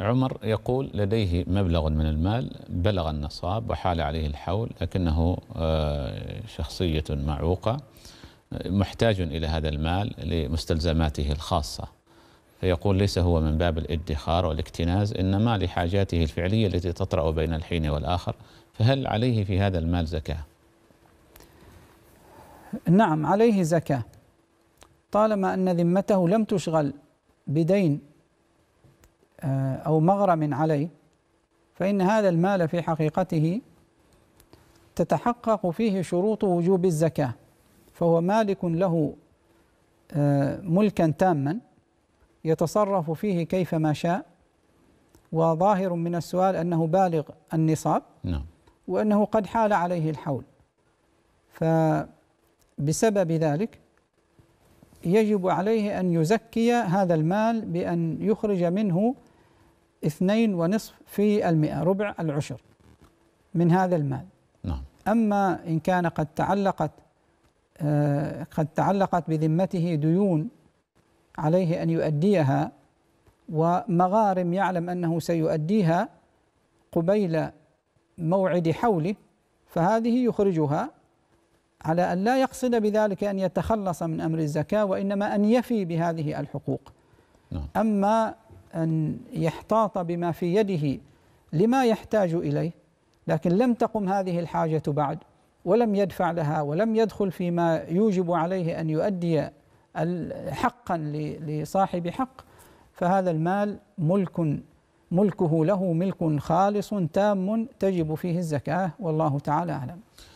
عمر يقول لديه مبلغ من المال بلغ النصاب وحال عليه الحول لكنه آه، شخصية معوقة محتاج إلى هذا المال لمستلزماته الخاصة فيقول ليس هو من باب الادخار والاكتناز إنما لحاجاته الفعلية التي تطرأ بين الحين والآخر فهل عليه في هذا المال زكاة؟ نعم عليه زكاة طالما أن ذمته لم تشغل بدين آه، أو مغرم عليه فإن هذا المال في حقيقته تتحقق فيه شروط وجوب الزكاة فهو مالك له آه، ملكا تاما يتصرف فيه كيفما شاء وظاهر من السؤال أنه بالغ النصاب نعم وأنه قد حال عليه الحول فبسبب ذلك يجب عليه أن يزكي هذا المال بأن يخرج منه اثنين ونصف في المئة ربع العشر من هذا المال نعم. أما إن كان قد تعلقت آه، قد تعلقت بذمته ديون عليه أن يؤديها ومغارم يعلم أنه سيؤديها قبيل موعد حوله فهذه يخرجها على أن لا يقصد بذلك أن يتخلص من أمر الزكاة وإنما أن يفي بهذه الحقوق نعم. أما أن يحتاط بما في يده لما يحتاج إليه لكن لم تقم هذه الحاجة بعد ولم يدفع لها ولم يدخل فيما يوجب عليه أن يؤدي حقا لصاحب حق فهذا المال ملك ملكه له ملك خالص تام تجب فيه الزكاة والله تعالى أعلم